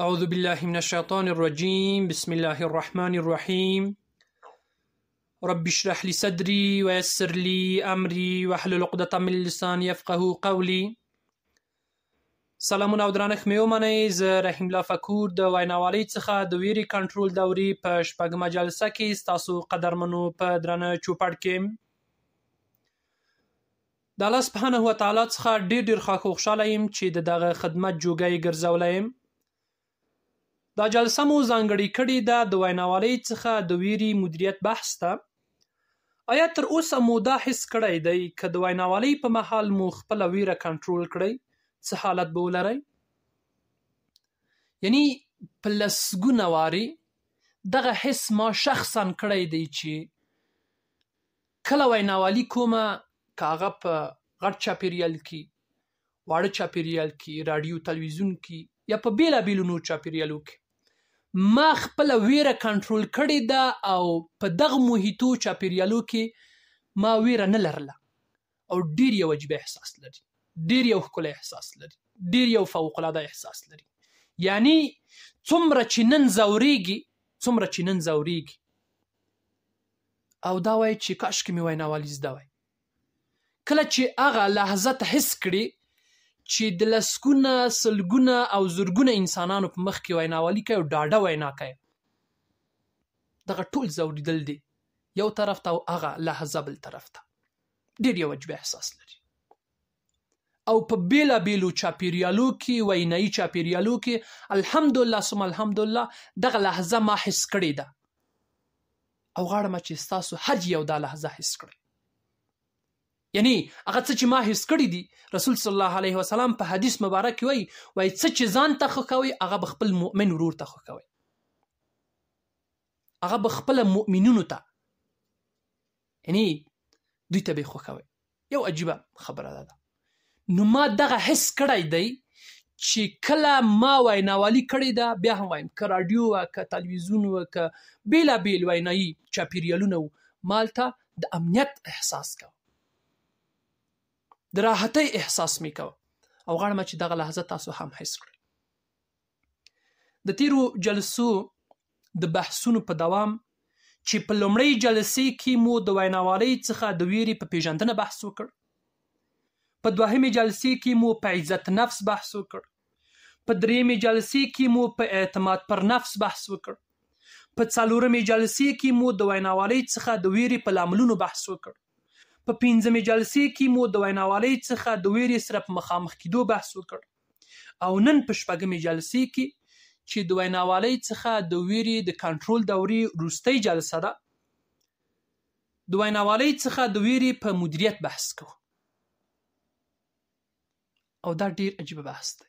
أعوذ بالله من الشيطان الرجيم بسم الله الرحمن الرحيم رب اشرح لي صدري ويسر لي أمري واحلل عقدة من لساني يفقهوا قولي سلامونه او درنښت مې ومنئ زه رحیم الله فکور د ویناوالۍ څخه د ویرې کنټرول دورې په شپږمه جلسه کې ستاسو قدرمنو په درنه چوپړ کې د الله سبحانه وتعالی څخه ډېر ډېر خوشاله یم چې د دغه خدمت جوګی ګرځولی یم دا جلسه مو ځانګړې کړې ده د ویناوالۍ څخه د ویري مدیریت بحث ته آیا تر اوسه مو دا حس کړی دی که د ویناوالۍ په محل مو خپل ویره کنټرول کړی څه حالت به ولرئ یعنی په لسګونه واري دغه حس ما شخصا کړی دی چې کله ویناوالي کومه کاغه په غټ چاپیریال کې واړه چاپیریال کې رادیو تلویزیون کې یا په بیلابیلو نور چاپیریالو کې ما خپل ویره کنټرول کړې ده او په دغه محیطو چاپیریالو کې ما ویره نه لرله او ډیر یو وجبه احساس لري ډیر یو ښکلی احساس لري ډیر یو فوق العاده احساس لري یعنی څومره چې نن زوريږي څومره چې نن زوريږي او دا وای چې کاش کې مې ویناوالې زده وای کله چې هغه لحظه ته حس کړي چې د لسکونه سلګونه او زرګونه انسانانو په مخ کې ویناوالي کوي او ډاډه وینا کوي دغه ټول زوریدل دي یو طرف ته او هغه لحظه بل طرف ته ډېر یو وجبه احساس لري او په بیلا بیلو چاپیریالو کې وینایي چاپیریالو کې الحمدلله سم الحمدلله دغه لحظه ما حس کړې ده او غواړم چې تاسو هر یو دا لحظه حس کړئ یعنی هغه څه چې ما هیڅ کړی دي رسول صلی الله علیه وسلم په حدیث مبارک کې وایي وایي څه چې ځان ته خو کوي هغه خپل مؤمن ورور ته خو کوي هغه خپل مؤمنونو ته یعنی دوی ته به خو کوي یو عجیبه خبره ده نو ما دغه حس کړی دی چې کله ما ویناوالی کړی دا بیا هم وایم که رادیو و که تلویزیون و که بیلابیل وینایي چاپیریالونه مالته د امنیت احساس کوم د راحتۍ احساس مې کوه او غواړم چې دغه لحظه تاسو هم حس کړئ د تیرو جلسو د بحثونو په دوام چې په لومړۍ جلسې کې مو د ویناوالۍ څخه د ویرې په پیژندنه بحث وکړ په دوهمې جلسې کې مو په عزت نفس بحث وکړ په درېمې جلسې کې مو په اعتماد پر نفس بحث وکړ په څلورمې جلسې کې مو د ویناوالۍ څخه د ویرې په لاملونو بحث وکړ په پنځمې جلسې کې مو د ویناوالۍ څخه د ویرې سره په مخامخ کېدو بحث وکړ او نن په شپږمې جلسې کې چې د ویناوالۍ څخه د ویرې د کنټرول دورې روستۍ جلسه ده د ویناوالۍ څخه د ویرې په مدیریت بحث کوو او دا ډیر عجیب بحث دی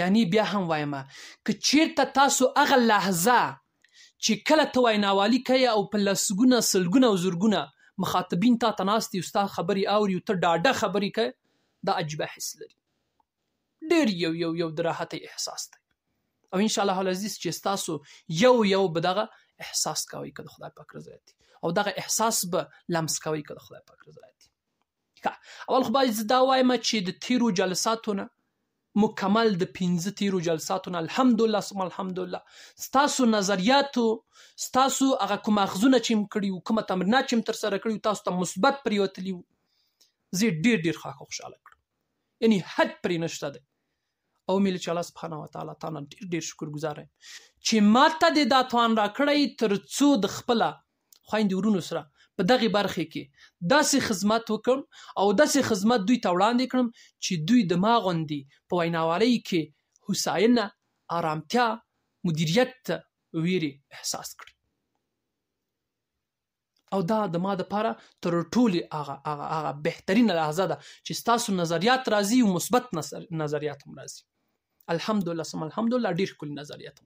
یعنی بیا هم وایمه که چیرته تاسو هغه لحظه چې کله ته ویناوالی کوي او په لسګونه سلګونه او زرګونه مخاطبین تا تناستي او ستا خبري اوري او ته ډاډه خبري کوي دا عجيبه حس لري ډېر یو یو یو دراحته احساس دی او ان شاء الله العزيز چې تاسو یو یو بدغه احساس کوي کله خدای پاک رضا او دغه احساس به لمس کوي کله خدای پاک رضا اول خو باید دا وایم چې د تیرو جلساتونه مکمل د 15 تیرو جلساتو الحمدلله ثم الحمدلله ستاسو نظریاتو ستاسو هغه کوم اخزونه چې م کړیو کوم تمرینات چې م تر سره کړیو تاسو ته مثبت پریوتلی زه ډیر ډیر خوشاله کړم یعنی حد پرې نشته ده او مل چې الله سبحانه و تعالی تانه ډیر ډیر شکر گزار یم چې ماته د دا توان را کړی تر څو د خپل خويند ورونو سره په دغه برخه کې داسې خدمت وکړم او داسې خدمت دوی ته وړاندې کړم چې دوی د ما غوندي په ویناوالۍ کې هوساینه آرامتیا مدیریت ویری احساس کړي او دا د ما لپاره تر ټولو هغه هغه هغه بهترین لحظه ده چې تاسو نظریات راځي او مثبت نظریات هم راځي الحمدلله سم الحمدلله ډیر کول نظریات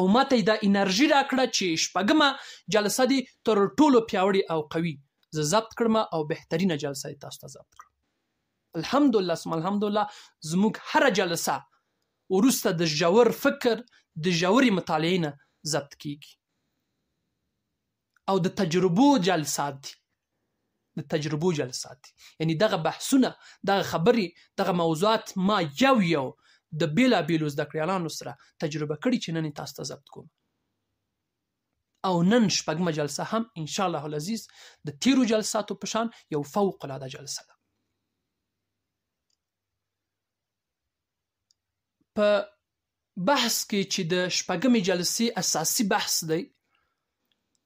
او ماته دا انرژي راکړه چې شپږمه جلسه دي تر ټولو پیاوړي او قوي زه ضبط کړم او بهترینه جلسه تاسو ته ضبط کړم الحمدلله سم الحمدلله زموږ هر جلسه ورسته د جوور فکر د جووري مطالعه نه ضبط کیږي او د تجربو جلسات دي د تجربو جلسات دي یعنی دغه بحثونه دغه خبرې دغه موضوعات ما یو یو د بیلابیلو زده کړیالانو سره تجربه کړي چې نن تاسو ته ضبط کوم او نن شپږم جلسه هم ان شاء الله العزيز د تیرو جلساتو په شان یو فوق العاده جلسه ده په بحث کې چې د شپږمې جلسې اساسي بحث دی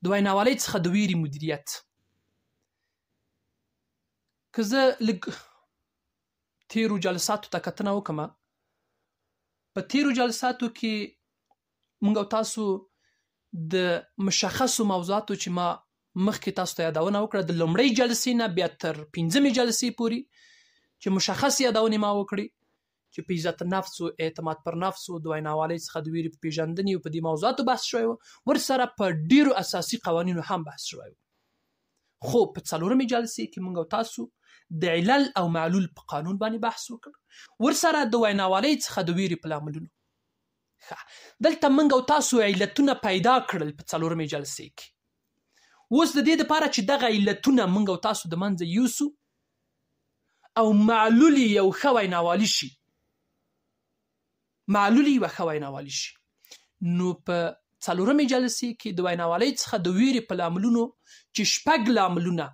د ویناوالۍ څخه د ویرې مدیریت که زه لږ تیرو جلساتو ته کتنه وکړم په تیرو جلساتو کې موږ تاسو د مشخصو موضوعاتو چې ما مخکې تاسو ته یادونه وکړه د لومړی جلسې نه بیا تر پنځمې جلسې پورې چې مشخص یادونه ما وکړي چې په عزت نفس او اعتماد پر نفس او دویناوالۍ څخه د ویری پیژندنې په دې موضوعاتو بحث شوی ور سره په ډیرو اساسي قوانینو هم بحث شوی خو په څلورمې جلسې کې موږ تاسو د علل او معلول په قانون باندې بحث وکړ ورسره د ویناوالۍ څخه د ویری په لاملونو دلته منګ او تاسو علتونه پیدا کړل په څلورمې جلسې کې اوس د دې لپاره چې دغه علتونه منګ او تاسو د منځه یوسو او معلول یو خوي نوالی شي معلول یو خوي نوالی شي نو په څلورمې جلسې کې د ویناوالۍ څخه د ویرې په لاملونو چې شپږ لاملونه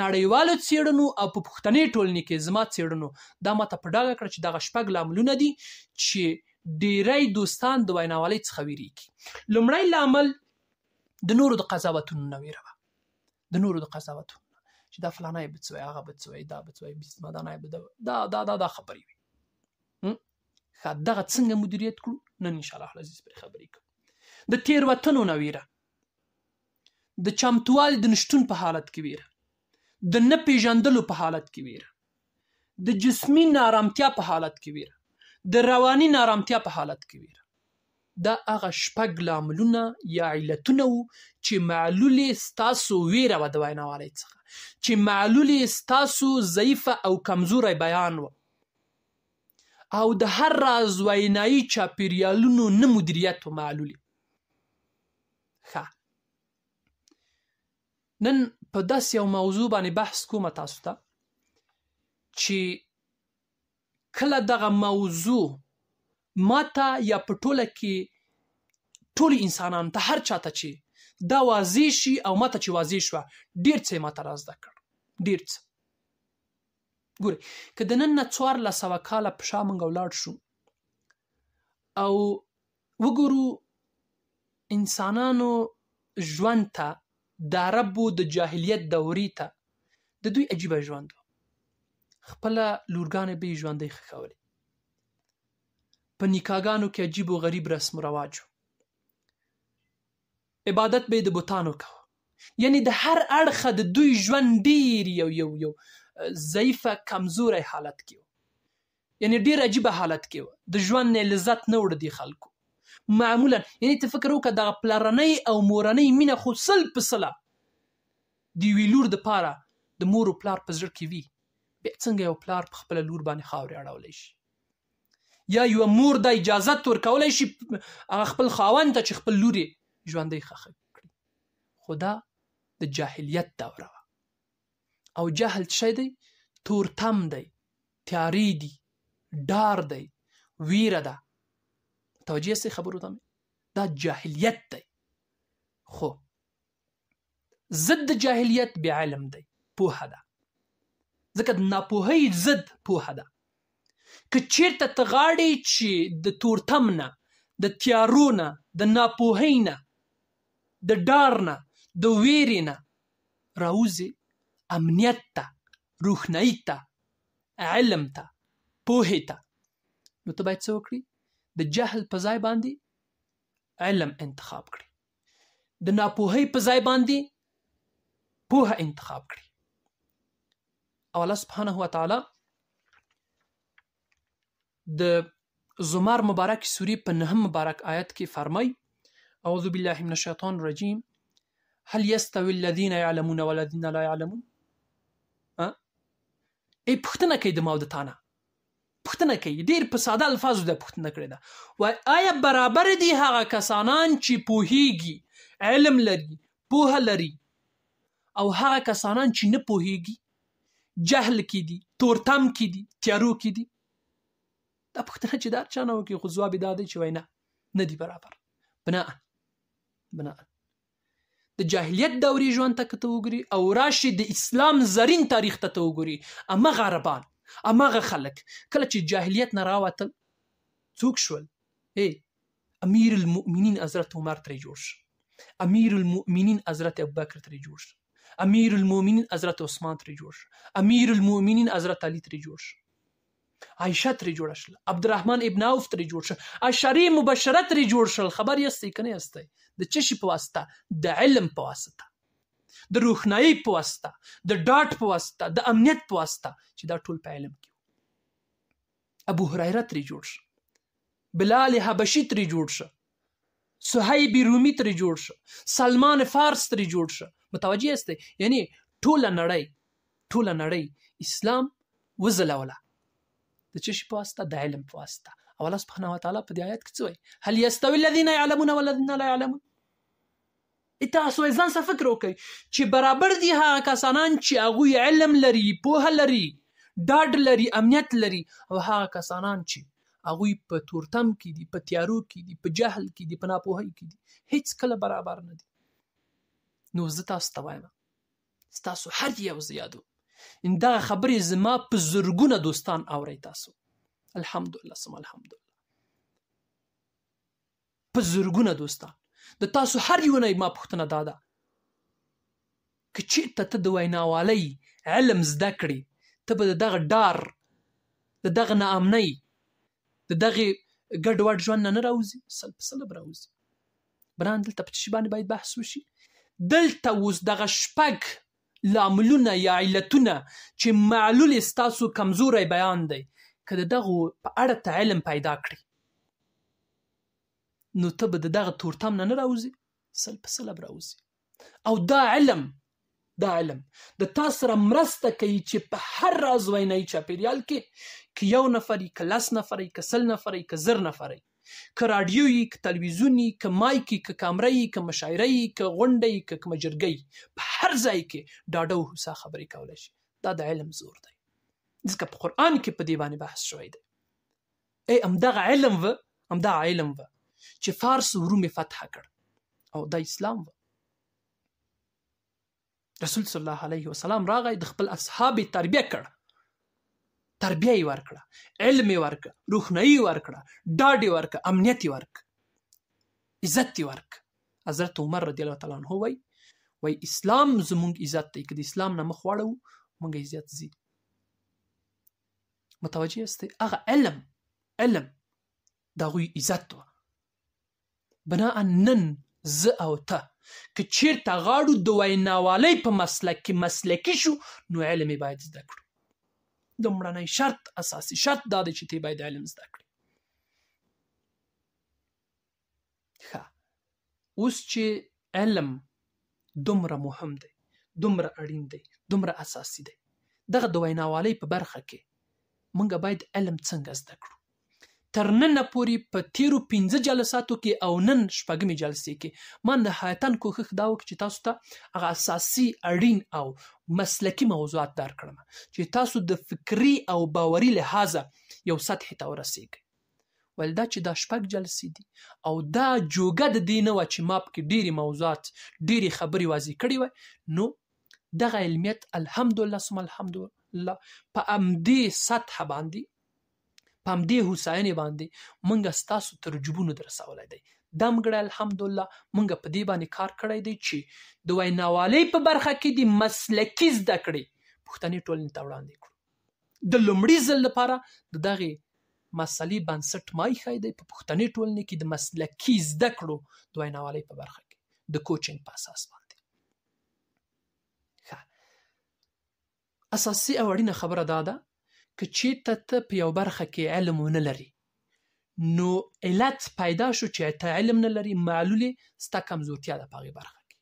نړیوالو څېړنو او په پښتني ټولنې کې زما څېړنو دا ماته په ډاګه کړ چې دغه شپږ لاملونه دي چې ډیری دوستان د ویناوالۍ څخه ویریږي لومړی لامل د نورو د قضاوتونو نه ویره د نورو د قضاوتونو چې دا فلانه به څه هغه به څه دا به څه بسم الله نه به دا دا دا, دا خبرې وي خا دغه څنګه مدیریت کړو نن ان شاء الله العزیز پر خبرې کوو د تیروتنو نه ویره د چمتووالي د نشتون په حالت کې ویره د نه پیژندلو په حالت کې ویره د جسمي نارامتیا په حالت کې ویره د رواني نارامتیا په حالت کې ویره دا هغه شپږ لاملونه یا علتونه وو چې معلولې ستاسو ویره و د ویناوالۍ څخه چې معلولې ستاسو ضعیفه او کمزوری بیان و او د هر راز وینایي چاپیریالونو نه مدیریت و معلولې ښه نن په داس یو موضوع باندې بحث کوم تاسو ته چې کله دغه موضوع ماته یا په ټوله کې ټول انسانان ته هر چاته چې دا واضح شي او ماته چې واضح شوه ډیر څه ماته را زده کړ ډیر څه ګوري که د نن نه څوارلس سوه کاله پشا موږ ولاړ شو او وګورو انسانانو ژوند ته د عربو د جاهلیت دورې ته د دوی عجیبه ژوند و خپله لورګانې به یې ژوندۍ ښخولې په نکاګانو کې عجیب و غریب رسم و رواج و عبادت به یې د بوتانو کوه یعنی د هر اړخه د دوی ژوند ډیر یو یو یو ضعیفه کمزوری حالت کې و یعنی ډیر عجیبه حالت کې و د ژوند نه لذت نه وړه دي خلکو معمولا یعنی ته فکر وکړه دغه پلارنۍ او مورنۍ مینه خو سل په سله د یوې لور دپاره د مور او پلار په زړه کې وي بیا څنګه یو پلار په خپله لور باندې خاورې اړولی شي یا یوه مور دا اجازت ورکولی شي هغه خپل خاوند ته چې خپل لور یې ژوندی خښه کړي خو دا د جاهلیت دوره وه او جهل شي دی تورتم دی تیاری دی ډار دی ویره ده توجیه سي خبرو ته دا جاهلیت دی خو ضد جاهلیت به علم دی پوهه ده ځکه د ناپوهۍ ضد پوهه ده که چیرته ته غاړې چې د تورتم نه د تیارو نه د ناپوهۍ نه د ډار نه د ویرې نه راوځي امنیت ته روښنایي ته علم ته پوهې ته نو ته باید څه وکړي د جهل په ځای باندې علم انتخاب کړي د ناپوهۍ په ځای باندې پوهه انتخاب کړي او الله سبحانه و تعالی د زمر مبارک سوری په نهم مبارک آیت کې فرمای اعوذ بالله من الشیطان الرجیم هل یستوی الذین یعلمون والذین لا یعلمون ای پختنه کوي د ماو د تانه پښتنه کوي ډیر په ساده الفاظو د پښتنه کړی دا وای آیا برابر دي هغه کسانان چې پوهیږي علم لري پوهه لري او هغه کسانان چې نه پوهیږي جهل کې دي تورتم کې دي تیارو کې دي دا پښتنه چې دا چانه وکي خو ځواب دا دی چې وای نه نه دي برابر بنا بنا د جاهلیت دورې ژوند ته کته وګوري او راشي د اسلام زرین تاریخ ته وګوري اما غربان اماغه خلک کله چې جاهلیت نه راوتل څوک شول ای امیر المؤمنین حضرت عمر ترې جوړ شو امیر المؤمنین حضرت ابوبکر ترې جوړ شو امیر المؤمنین حضرت عثمان ترې جوړ شو امیر المؤمنین حضرت علی ترې جوړ شو عائشه ترې جوړ شل عبدالرحمن ابن عوف ترې جوړ شل اشری مبشره ترې جوړ شل خبر یې ستې کنه یستې د چشي په واسطه د علم په واسطه د روښنايي په واسطه د ډاټ په واسطه د امنیت په واسطه چې دا ټول په علم کې ابو هريره تری جوړ شه بلال حبشي تری جوړ شه صہیب رومي تری جوړ شه سلمان فارس تری جوړ شه متوجي است یعنی ټول نړۍ ټول نړۍ اسلام وزلوله د چش په واسطه د علم په واسطه او الله سبحانه وتعالى په دې آیت کې څه وایي هل یستوي الذين يعلمون والذين لا يعلمون تاسو ځان څه فکر وکړئ چې برابر دي هغه کسانان چې هغه علم لري پوهه لري ډاډ لري امنیت لري او هغه کسانان چې هغه په تورتم کې دي په تیارو کې دي په جهل کې دي په ناپوهۍ کې دي هیڅ کله برابر نه دي نو زه تاسو ته وایم تاسو هر یو زیادو ان دا خبرې زما په زرګونه دوستان اوري تاسو الحمدلله سم الحمدلله په زرګونه دوستان د تاسو هر یو نه ما پوښتنه داده که چېرته ته د ویناوالۍ علم زده کړې ته به د دغه ډار د دغه ناامنۍ د دغه ګډوډ ژوند نه راوځي سل په سل به راوځي بران دلته په شی باندې باید بحث وشي دلته اوس دغه شپږ لاملونه یا علتونه چې معلول ستاسو کمزوري بیان دی که دغه په اړه علم پیدا کړی نو ته به د دغه تورتم نه نه راوځي سل په سل به راوځي او دا علم دا علم د تا سره مرسته کوي چې په هر ازوینه چاپیریال کې که یو نفر که لس نفر که سل نفر که زر نفر که رادیو یي که تلویزیون یي که مایک یي که کامره یي که مشاعره یي که غونډه یي که کومه جرګه یي په هر ځای کې ډاډه او هوسا خبرې کولی شي دا د علم زور دی ځکه په قرآن کې په دې باندې بحث شوی دی ای همدغه علم و همدغه علم و چې فارس روم فتح کړ او دا اسلام و رسول صلی الله علیه وسلم راغی د خپل اصحاب تربیه کړ تربیه یې ورکړه علم یې ورکړه روحنایي یې ورکړه ډاډ یې ورکړه امنیت یې ورکړه عزت یې ورکړه حضرت عمر رضی الله تعالی عنہ وای وای اسلام زموږ عزت دی که د اسلام نه مخ واړو موږ عزت زی متوجه است هغه علم علم دا غوی عزت و بنا نن زه او ته که چیرته غاړو د ویناوالۍ په مسلک کې مسلکي شو نو علم باید زده کړو دومره شرط اساسي شرط دا دی چې ته باید علم زده کړې ښه اوس چې علم دومره مهم دی دومره اړین دی دومره اساسي دی دغه د ویناوالۍ په برخه کې موږ باید علم څنګه زده کړو تر نن پورې په تیرو 15 جلساتو کې او نن شپږمې جلسې کې من د حیاتن کوخخ دا وک چې تاسو ته هغه اساسي اړین او مسلکی موضوعات درکړم چې تاسو د فکری او باوري لحاظه یو سطح ته ورسیږئ ول دا چې دا شپږ جلسې دي او دا جوګه د دې نه و چې ماپ کې ډېری موضوعات ډېری خبرې واضح کړي وای نو دغه علمیت الحمدلله سم الحمدلله په امدی سطح باندې پام دې حسین باندې مونږ ستاسو ترجمبونو درسولای دی دا مګړه الحمدلله مونږ په دې باندې کار کړی دی چې د ویناوالۍ په برخه کې د مسلکی زده کړې پښتني ټولنې ته وړاندې کړو د لومړي ځل لپاره د دغه مسلې بنسټ مای خای دی په پښتني ټولنې کې د مسلکی زده کړو د ویناوالۍ په برخه کې د کوچینګ په اساس باندې ښه اساسي او اړینه خبره دا ده که چېرته ته په یو برخه کې علم ونه لري نو علت پیدا شو چې ته علم نه لري معلولې ستا کمزورتیا ده په هغې برخه کې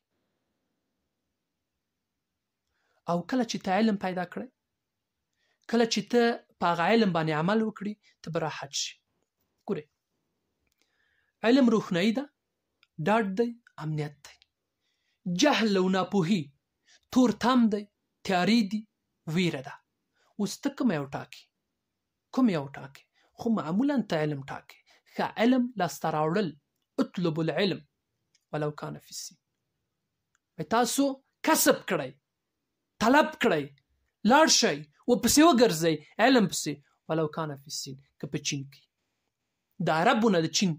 او کله چې ته علم پیدا کړی کله چې ته په هغه علم باندې عمل وکړي ته به راحت شي ګورې علم روښنایي ده ډاډ دی امنیت دی جهل او ناپوهي تور تم دی تیاری دی ویره ده اوس ته کوم یو ټاکي کوم یو ټاکي خو معمولا ته علم ټاکي ښه علم لاسته راوړل اطلب العلم ولو کان فی السین تاسو کسب کړئ طلب کړئ لاړ شئ وپسې وګرځئ علم پسې ولو کان فی السین که په چین کې د عربونه د چین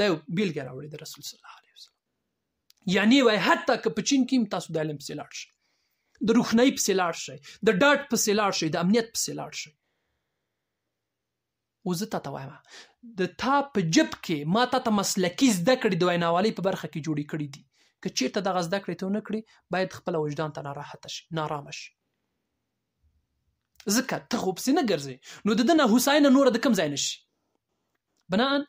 دا یو بیلګه راوړې د رسول صلی الله علیه وسلم یعنی وای حتی که په چین کې تاسو د علم پسې لاړ شئ د روښنايي په سیلار شي د ډاټ په سیلار شي د امنیت په سیلار شي وزه ته وایم د تا په جب کې ما ته مسلکی زده کړې د ویناوالۍ په برخه کې جوړې کړې دي که چیرته دغه زده کړې ته نه کړې باید خپل وجدان ته ناراحت شي نارام شي ځکه ته خو پسې نه ګرځې نو د دنه حسین نور د کم ځای نشي بنان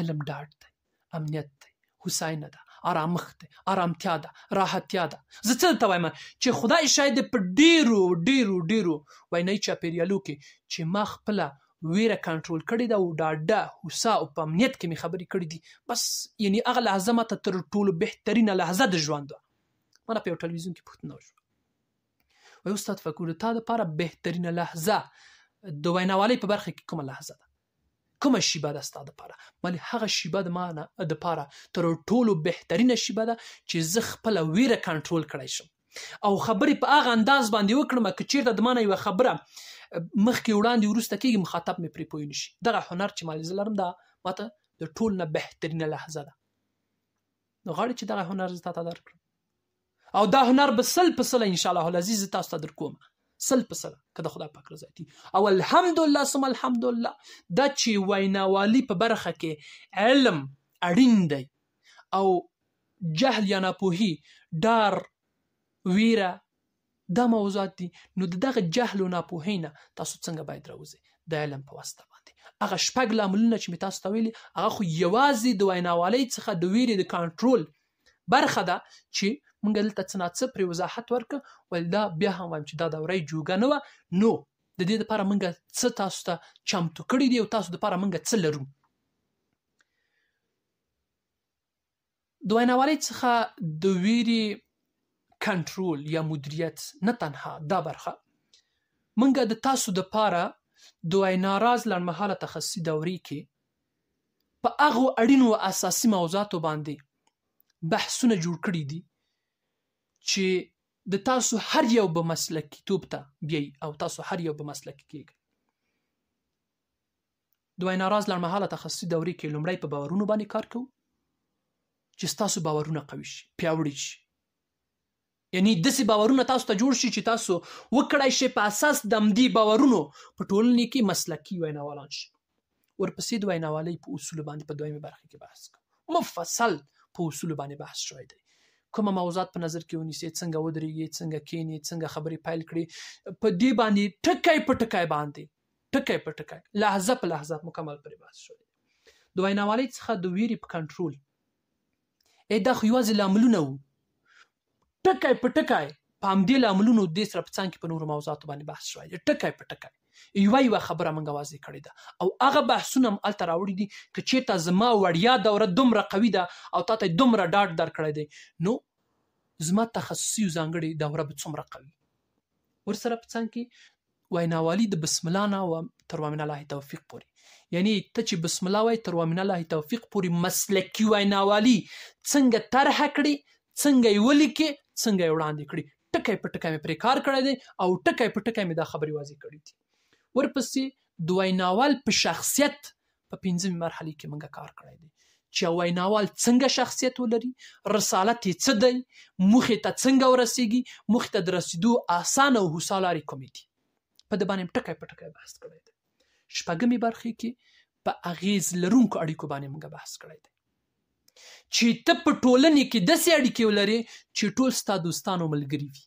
علم ډاټ دی امنیت دی حسین ده آرامښت دی آرامتیا ده راحتیا ده زه څه ته وایم چې خدای شاید په ډیرو ډیرو ډیرو وینای چاپیریالو کې چې ما خپله ویره کنټرول کړی دا او ډاډه هوسا او په امنیت کې می خبرې کړې دي بس یعنی هغه لحظه ماته تر ټولو بهترینه لحظه د ژوند ده ما په یو ټلویزیون کې پوښتنه وشو وای استاد فکر تا د لپاره بهترینه لحظه د ویناوالۍ په برخه کې کومه لحظه ده کومه شیبه ده ستاسو لپاره مله هغه شیبه د ما نه د لپاره تر ټولو بهترینه شیبه ده چې زه خپل ویره کنټرول کړی شم او خبرې په هغه انداز باندې وکړم چې چیرته د ما نه یو خبره مخکې وړاندې ورسته کېږي مخاطب مې پرې پوه نشي دغه هنر چې مالې زلرم دا ماته د ټول نه بهترینه لحظه ده نو غواړي چې دغه هنر زتا ته درکړم او دا هنر به سل په سل ان شاء الله العزیز تاسو ته درکوم سل په سره که د خدای پاک رضا دي او الحمدلله ثم الحمدلله دا چې ویناوالی په برخه کې علم اړین دی او جهل یا ناپوهي ډار ویره دا موضوعات دي نو دغه جهل او ناپوهی نه تاسو څنګه باید راوځي د علم په واسطه باندې هغه شپږ لاملونه چې می تاسو ته ویلي هغه خو یوازې د ویناوالۍ څخه د ویرې د کنټرول برخه ده چې مونږ دلته څه ناڅه پر وضاحت ورکړه ول دا بیا هم وایم چې دا دوره جوګه نه و نو د دې لپاره مونږ څه تاسو ته چمتو کړی دی او تاسو لپاره مونږ څه لرو د ویناوالۍ څخه د ویری کنټرول یا مدیریت نه تنها دا برخه مونږ د تاسو د لپاره د ویناراز لنمحاله تخصصي دورې کې په هغه اړین او اساسي موضوعاتو باندې بحثونه جوړ کړی دي چې د تاسو هر یو به مسلک توپ ته بیای او تاسو هر یو به مسلک کېږئ د وینا راز لنډمهاله تخصصي دورې کې لومړی په باورونو باندې کار کوو چې ستاسو باورونه قوي شي پیاوړي شي یعنی داسې باورونه تاسو ته جوړ شي چې تاسو وکړای شي په اساس د همدې باورونو په ټولنې کې مسلکي ویناوالان شي ورپسې د ویناوالۍ په اصول باندې په دویمه برخه کې بحث کوو مفصل په اصول باندې بحث شوی دی کومه موضوعات په نظر کې ونیسي څنګه ودرېږي څنګه کینی څنګه خبرې پایل کړي په دې باندې ټکای په ټکای باندې ټکای په ټکای لحظه په لحظه مکمل پرې بحث شو د ویناوالۍ څخه د ویری په کنټرول اې دا خو یوازې لاملونه وو ټکای په ټکای په همدې لاملونو د سره په څنګه په نورو موضوعاتو باندې بحث شوی ټکی په ټکی یو یو خبره مونږ واځي کړی ده او هغه بحثونه هم الته راوړي دي چې چېرته زما وړیا دوره دومره قوي ده او تاته دومره ډاډ درکړی دی نو زما تخصصي ځانګړي دوره به څومره قوي ورسره په څنګه کې ویناوالی د بسم الله نه و تر وامن الله توفیق پوري یعنی ته چې بسم الله وای تر وامن الله توفیق پوري مسلکی ویناوالی څنګه طرح کړی څنګه یې ولیکې څنګه یې وړاندې کړی ټکی په ټکی مې پرې کار کړی دی او ټکی په ټکی مې دا خبرې واضح کړې دي ورپسې د ویناوال په شخصیت په پنځمه مرحله کې موږ کار کړی دی چې ویناوال څنګه شخصیت ولري رسالت یې څه دی مخې ته څنګه ورسیږي مخې ته درسیدو اسانه او هوسالاري کمیټه په د باندې ټکی په ټکی بحث کړی دی شپږمې برخې کې په اغیز لرونکو اړیکو باندې موږ بحث کړی دی چې ته په ټولنې کې داسې اړیکې ولرې چې ټول ستا دوستان او ملګري وي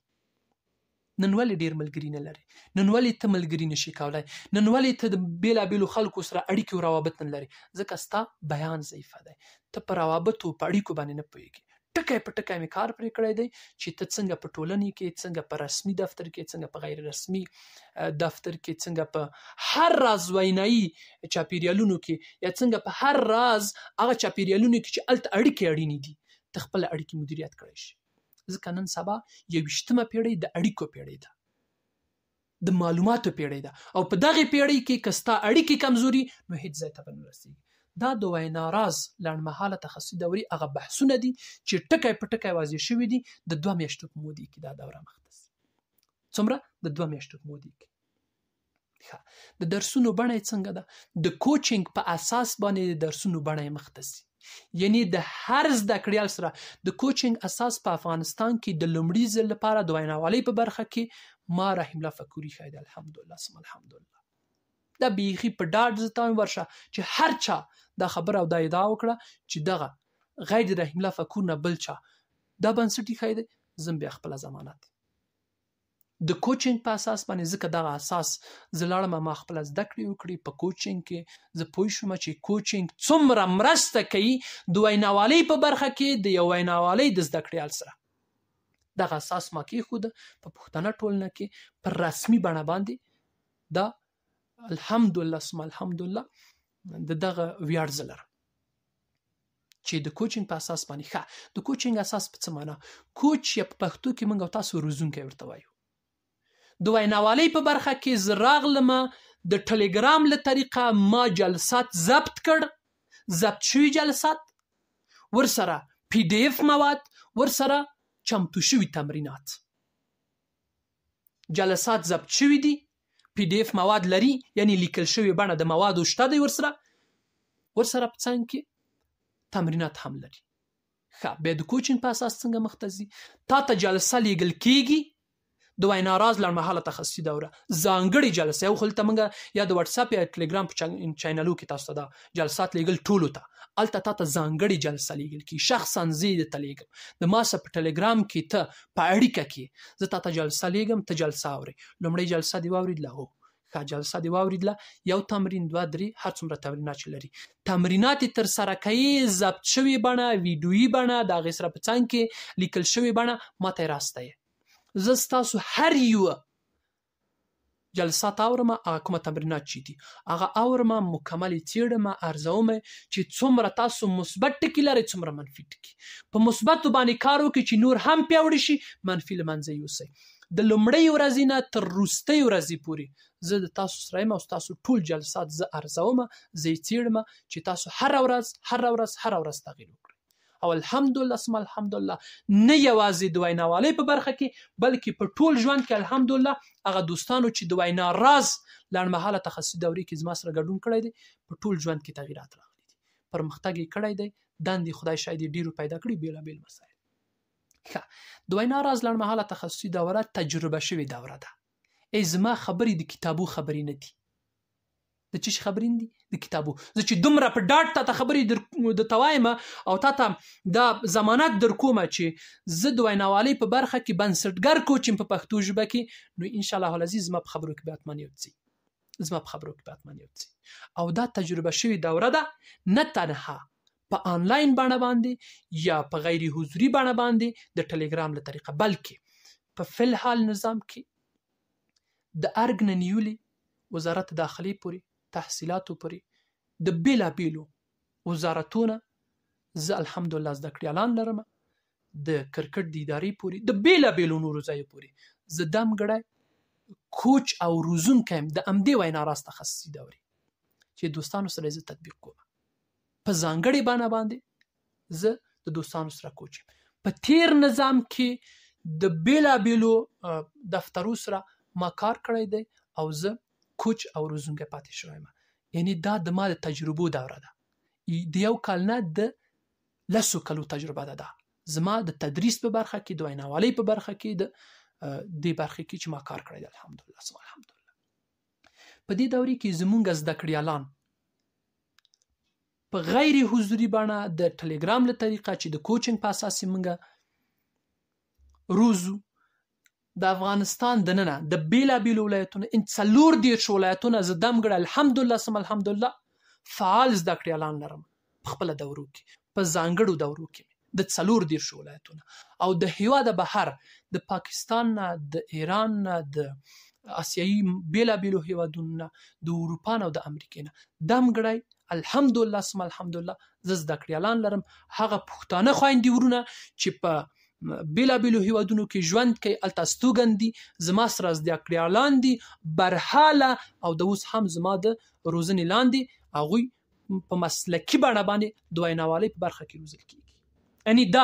نن ولې ډېر ملګري نه لري نن ولې ته ملګري نشي کولی نن ولې ته د بېلابېلو خلکو سره اړیکې او روابط نه لري ځکه ستا بیان ضعیفه دی ته په روابطو په اړیکو باندې نه پوهېږي ټکی په ټکی مې کار پرې کړی دی چې ته څنګه په ټولنې کې څنګه په رسمي دفتر کې څنګه په غیر رسمي دفتر کې څنګه په هر راز وینایي چاپیریالونو کې یا څنګه په هر راز هغه چاپیریالونو کې چې الته اړیکې اړینې دي ته خپل اړیکې مدیریت کړی شي ځکه نن سبا یوشتمه پیړۍ د اړیکو پیړۍ ده د معلوماتو پیړۍ ده او په دغه پیړۍ کې کستا اړیکې کمزوري نو هیڅ ځای ته به نه رسیږي دا د وینا راز لړمحاله تخصصي دوري هغه بحثونه دي چې ټکی په ټکی واضح شوی دي د دوه میاشتو په مودې کې دا دوره مختص څومره د دوه میاشتو په مودې کې د درسونو بڼه څنګه ده د کوچینګ په اساس باندې د درسونو بڼه مختصي یعنی د هر زده کړیال سره د کوچینګ اساس په افغانستان کې د لومړي ځل لپاره د ویناوالۍ په برخه کې ما رحم الله فکوري خید الحمدلله سم الحمدلله دا بیخي په ډاډ زته ورشه چې هر چا دا خبره او دا ادعا وکړه چې دغه غیر رحم الله فکونه بل چا دا بنسټي خایده زم بیا خپل ضمانت د کوچینګ په اساس باندې ځکه دغه اساس زلاړم ما خپل زده کړې وکړي په کوچینګ کې زه پوه شوم چې کوچینګ څومره مرسته کوي د ویناوالۍ په برخه کې د یو ویناوالۍ د زده کړې سره دغه اساس ما کې خود په پښتنه ټولنه کې پر رسمي بڼه باندې دا الحمدلله سم الحمدلله د دغه ویار زلر چې د کوچینګ په اساس باندې ښه د کوچینګ اساس په څه معنا کوچ یا په پښتو کې موږ تاسو روزونکي ورته وایو د ویناوالۍ په برخه کې زراغلمه د ټلګرام له طریقه ما جلسات ضبط کړ ضبط شوی جلسات ورسره پی ډی اف مواد ورسره چمتو شوی تمرینات جلسات ضبط شوی دي پی ډی اف مواد لري یعنی لیکل شوی بڼه د موادو شته دی ورسره ورسره په څنګ کې تمرینات هم لري ښه بیا د کوچینګ په اساس څنګه مختزي تا ته جلسه لیږل کیږي د وینا راز لړمحاله تخصصي دوره ځانګړي جلسې خو خلته منګه یا د واتس اپ یا ټلګرام په چینلو کې تاسو ته جلسات لیګل ټولو ته الته تا ته ځانګړي جلسه لیږل کی شخصا زی د تلیګم د ما سره په ټلګرام کې ته په اړیکه کې زه تا ته جلسه لیږم ته جلسه اوري لومړی جلسه دی واورید له ښه جلسه دی واوریدله یو تمرین دوه درې هر څومره تمرینات چې لري تمرینات تر سره کوي ضبط شوی بڼه ویډیویي بڼه د غیر سره په څنګ کې لیکل شوی بڼه ماته راسته زه ستاسو هر یو جلسات اورم کومه تمرینات چي دي هغه اورم مکمل چیړم ارزوم چې څومره تاسو مثبت ټکی لري څومره منفي ټکی په مثبت باندې کارو کې چې نور هم پیوړ شي منفي لمنځه یوسي د لمړی ورځې نه تر روستۍ ورځې پورې زه د تاسو سره یم او تاسو ټول جلسات زه ارزوم زه چیړم چې تاسو هر ورځ هر ورځ هر ورځ تغیر وکړئ او الحمدلله اسم الحمدلله نه یوازې د ویناوالۍ په برخه کې بلکې په ټول ژوند کې الحمدلله هغه دوستانو چې د وینا راز لړمحاله تخصصي دورې کې زما سره ګډون کړی دی په ټول ژوند کې تغیرات راغلي دي پرمختګ یې کړی دی دندې خدای شاید ډیرو پیدا کړی بیلابیل مسایل ښه د وینا راز لړمحاله تخصصي دوره تجربه شوې دوره ده ای زما خبرې د کتابو خبرې نه دي د چی خبرین دي د کتابو زه چې دومره په ډاټ ته خبرې در د توایم او تا ته دا ضمانت در کوم چې زه د ویناوالۍ په برخه کې بنسټګر کوچم په پښتو ژبه کې نو ان شاء الله العزیز ما په خبرو کې به اتمن یو ځي زما په خبرو کې به اتمن یو ځي او دا تجربه شوی دوره ده نه تنها په آنلاین باندې باندې یا په غیر حضوري باندې باندې د ټلګرام له طریقه بلکې په فل حال نظام کې د ارګ نیولې وزارت داخلي پوري تحصیلاتو پورې د بیلابیلو وزارتونه زه الحمدلله زده کړیالان لرم د کرکټ د ادارې پورې د بیلابیلو نورو ځایو پورې زه دمګړی کوچ او روزونکی یم د امدې وینا راست تخصصي دورې چې دوستانو سره زه تطبیق کوم په ځانګړې بانه باندې زه د دوستانو سره کوچم په تیر نظام کې د بیلابیلو دفترو سره ما کار کړی دی او زه کوچ او روزونکې پاتې شوم یعنی دا د ما د تجربو دوره ده د یو کال نه د لسو کلو تجربه ده ده زما د تدریس په برخه کې د ویناوالۍ په برخه کې د دې برخه کې چې ما کار کړی الحمدلله سم الحمدلله په دې دورې کې زمونږ زده کړیالان په غیر حضوري بڼه د ټلګرام له طریقه چې د کوچنګ په اساس مونږ روزو د افغانستان د نننه د بیلابیل ولایتونو ان څلور دي ولایتونه زه دمګړه الحمدلله سم الحمدلله فعال زده کړې اعلان لرم خپل دورو کې په ځانګړو دورو کې د څلور دي ولایتونه او د هیواد بهر د پاکستان نه د ایران نه د آسیایي بیلابیل هیوادونو نه د اروپا نه او د امریکا نه دمګړی الحمدلله سم الحمدلله زه زده کړې اعلان لرم هغه پښتانه خويندې ورونه چې په بیلابیلو هیوادونو کې ژوند کوي الته ستوګندي زما سره د اکړیالان دي برحاله او د اوس هم زما د روزنې لاندې هغوی په مسلکی بڼه باندې د ویناوالۍ په برخه کې روزل کیږي یعنی دا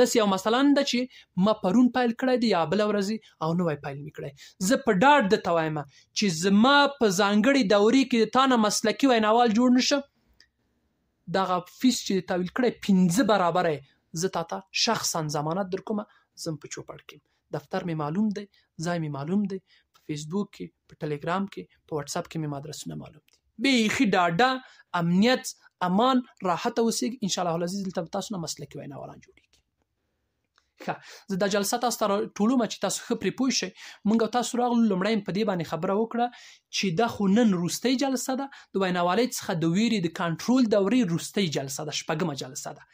د یو مثلا د چې ما پرون پایل کړی دی یا بل ورځ او نوې پایل میکړی زه په ډاډ د توایم چې زما په ځانګړي دورې کې تانه مسلکی ویناوال جوړ نشه دغه فیس چې تاویل کړی 15 برابرې زه تا ته شخصا ضمانت درکوم زم په چوپړ کې دفتر می معلوم دی ځای می معلوم دی په فیسبوک کې په ټلګرام کې په واتس اپ کې می مدرسونه معلوم دي بیخي ډاډه امنیت امان راحت اوسېږي ان شاء الله العزیز دلته تاسو نه مسله کې ویناوران جوړیږي ښه زه د جلسه تاسو ته ټولو ما چې تاسو خبرې پوه شئ مونږ تاسو راغلو لمړی په دې باندې خبره وکړه چې دا خو نن روستۍ جلسه ده د ویناوالۍ څخه د ویری د کنټرول دورې روستۍ جلسه ده شپږمه جلسه ده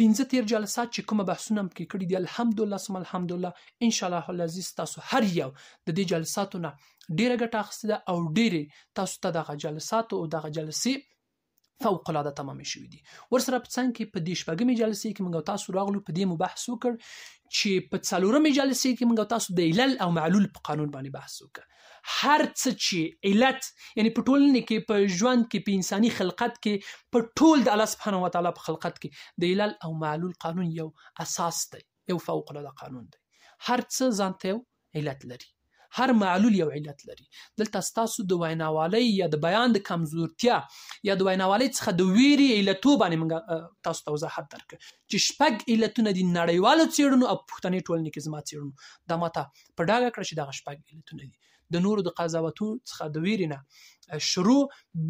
15 تیر جلسات چې کوم بحثونه مکه کړی دي الحمدلله سم الحمدلله ان شاء الله العزیز تاسو هر یو د دې جلساتو نه ډیره ګټه اخیسته او ډیره تاسو ته دغه جلسات او دغه جلسې فوق العاده تمام شوې دي ورسره په څنګه کې په دې شپږمې جلسې کې موږ تاسو راغلو په دې مو بحث وکړ چې په څلورمې جلسې کې موږ تاسو د علل او معلول په قانون باندې بحث وکړ هر څه چې علت یعنی په ټولنه کې په ژوند کې په انساني خلقت کې په ټول د الله سبحانه و تعالی په خلقت کې د علل او معلول قانون یو اساس دی یو فوق العاده قانون دی هر څه ځانته علت لري هر معلول یو علت لري دلته ستاسو د ویناوالۍ یا د بیان د کمزورتیا یا د ویناوالۍ څخه د ویری علتو باندې موږ تاسو ته وضاحت درک چې شپږ علتونه د نړیوالو چیرونو او پښتني ټولنې کې زما چیرونو دا ماته په ډاګه کړ چې دا شپږ علتونه دي د نورو د قضاوتو څخه د ویری نه شروع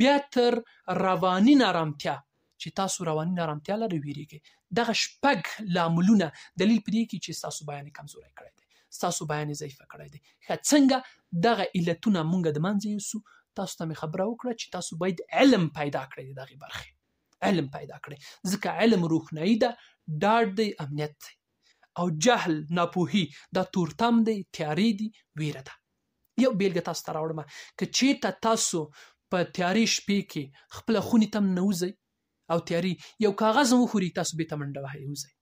بیا تر رواني نارامتیا چې تاسو رواني نارامتیا لري ویریږي دغه شپږ لاملونه دلیل پدې کې چې تاسو بیان کمزوري کړی دی تاسو بیان ضعیف کړی دی څنګه دغه علتونه مونږ د منځ یوسو تاسو ته خبره وکړه چې تاسو باید علم پیدا کړئ دغه برخه علم پیدا کړئ ځکه علم روښنايي ده ډاډ دی امنیت دی او جهل ناپوهي دا تورتم دی تیاری دی ویره ده یو بیلګه تاسو ته راوړم چې چیرته تاسو په تیارې شپې کې خپل خونې تم نوځي او تیارې یو کاغذ وخوري تاسو به تمنډه وایي وځي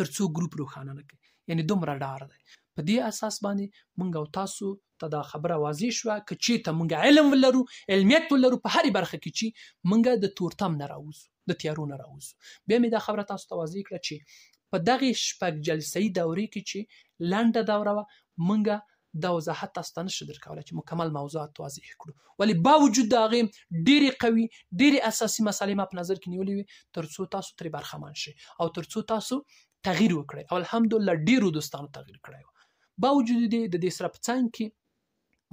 ترڅو ګروپ روښانه نه کوي یعنی دومره ډار دی په دې اساس باندې مونږ او تاسو ته دا خبره واضح شوه چې چیرته مونږ علم ولرو علمیت ولرو په هر برخه کې چې مونږ د تورتم نه راوځو د تیارو نه راوځو بیا مې دا خبره تاسو ته واضح کړه چې په دغه شپږ جلسې دورې کې چې لنډه دوره مونږ دا وضاحت تاسو ته نشو درکولای چې مکمل موضوعات واضح کړو ولی باوجود د هغې ډېرې قوي ډېرې اساسي مسالې ما په نظر کې نیولې وي تر څو تاسو ترې برخمن شئ او تر څو تاسو تغییر وکړئ او الحمدلله ډېرو دوستانو تغییر کړی و باوجود دې د دې سره په څنګ کې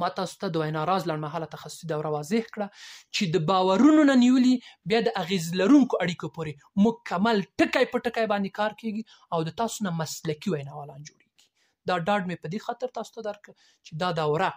ما تاسو ته د وینا راز لنډمهاله تخصصي دوره واضح کړه چې د باورونو نه نیولې بیا د اغیز لرونکو اړیکو پورې مکمل ټکی په ټکی باندې کار کیږي او د تاسو نه مسلکی ویناوالان جوړ دا ډاډ مې په دې خاطر تاسو ته درک چې دا دوره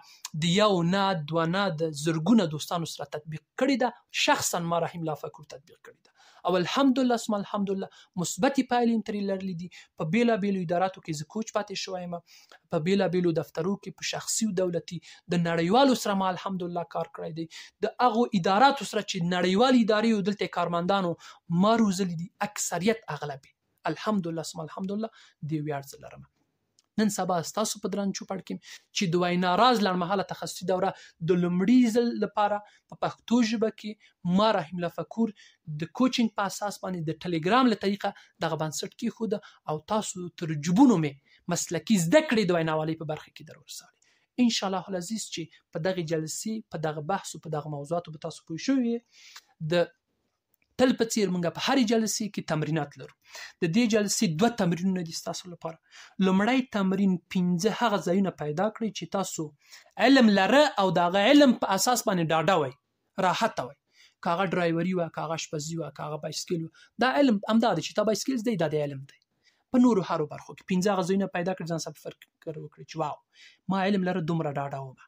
د یو نه دوه نه د زرګونه دوستانو سره تطبیق کړی دا شخصا ما رحیم الله فکر تطبیق کړی دا او الحمدلله سم الحمدلله مثبتي پایلې ترې لرلې دي په بیلا بیلو اداراتو کې زه کوچ پاتې شوم په بیلا بیلو دفترو کې په شخصي او دولتي د نړیوالو سره ما الحمدلله کار کړی دی د هغه اداراتو سره چې نړیوال ادارې او دلته کارمندانو ما روزلې دي اکثریت اغلبي الحمدلله سم الحمدلله دی ویار زلرمه نن سبا تاسو په درن چوپړ کې چې دوی ناراض لړمحاله تخصصي دوره د لمړي ځل لپاره په پښتو ژبه کې ما رحیم لفکور د کوچینګ په اساس باندې د ټلګرام له طریقه دغه بنسټ کې خود او تاسو ترجمونو مې مسلکی زده کړې دوی ناوالې په برخه کې درور سره ان شاء الله العزيز چې په دغه جلسې په دغه بحث او په دغه موضوعاتو به تاسو پوه شئ د تل په څیر مونږ په هر جلسې کې تمرینات لرو د دې جلسې دوه تمرینونه دي تاسو لپاره لومړی تمرین 15 هغه ځایونه پیدا کړئ چې تاسو علم لره او دا علم په اساس باندې ډاډه وي راحت وي کاغه ډرایوري وا کاغه شپزي وا کاغه بایسکل دا علم امدا دي چې تا بایسکل زده دا د علم دی په نورو هرو برخو کې 15 غزوینه پیدا کړ ځان سفر کړو کړ چې واو ما علم لره دومره ډاډه ومه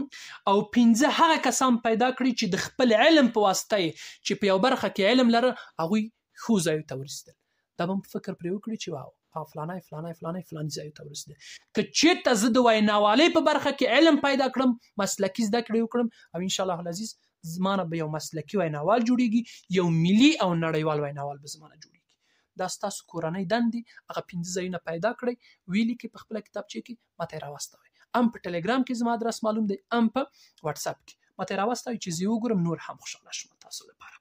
او پنځه هغه کسان پیدا کړي چې د خپل علم په واسطه چې په یو برخه کې علم لري هغه خو ځای ته ورسېدل دا به فکر پرې وکړي چې واو فلانه فلانه فلانه فلانه ځای ته ورسېده که چیرته زه د ویناوالۍ په برخه کې علم پیدا کړم مسلکی زده کړې وکړم او ان شاء الله العزیز زمانه به یو مسلکی ویناوال جوړیږي یو ملی او نړیوال ویناوال به زمانه جوړیږي دا ستاسو کورنۍ دندې هغه پنځه ځایونه پیدا کړئ ویلي کې په خپل کتابچې کې ماته راوستوي ام په ټلګرام کې زما آدرس معلوم دی ام په واتس اپ کې ماته راوستای چې زه وګورم نور هم خوشاله شم تاسو لپاره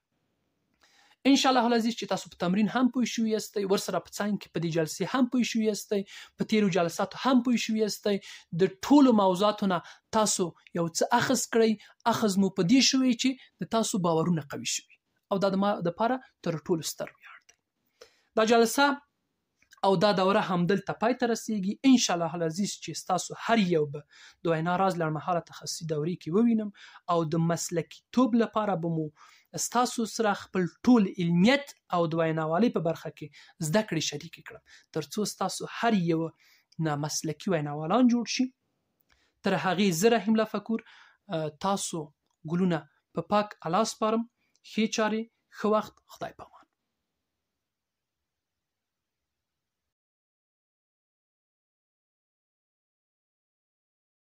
ان شاء الله العزیز چې تاسو په تمرین هم پوه شو یاستئ ورسره په څنګه کې په دې جلسې هم پوه شو یاستئ په تیرو جلساتو هم پوه شو یاستئ د ټولو موضوعاتو نه تاسو یو څه اخذ کړئ اخذ مو په دې شوې چې د تاسو باورونه قوي شوي او دا د ما د لپاره تر ټولو ستر ویاړ دی دا جلسه او دا دوره همدلته پای ته رسیږي ان شاء الله العزیز چې تاسو هر یو به د وینا راز لړمحاله تخصصي دورې کې ووینم او د مسلکي توب لپاره به مو ستاسو سره خپل ټول علمیت او د ویناوالۍ په برخه کې زده کړې شریک کړم ترڅو ستاسو هر یو نه مسلکي ویناوالان جوړ شي تر هغه زره هم لا فکر تاسو ګلونه په پا پاک الله سپارم خې چاري خو وخت خدای پامه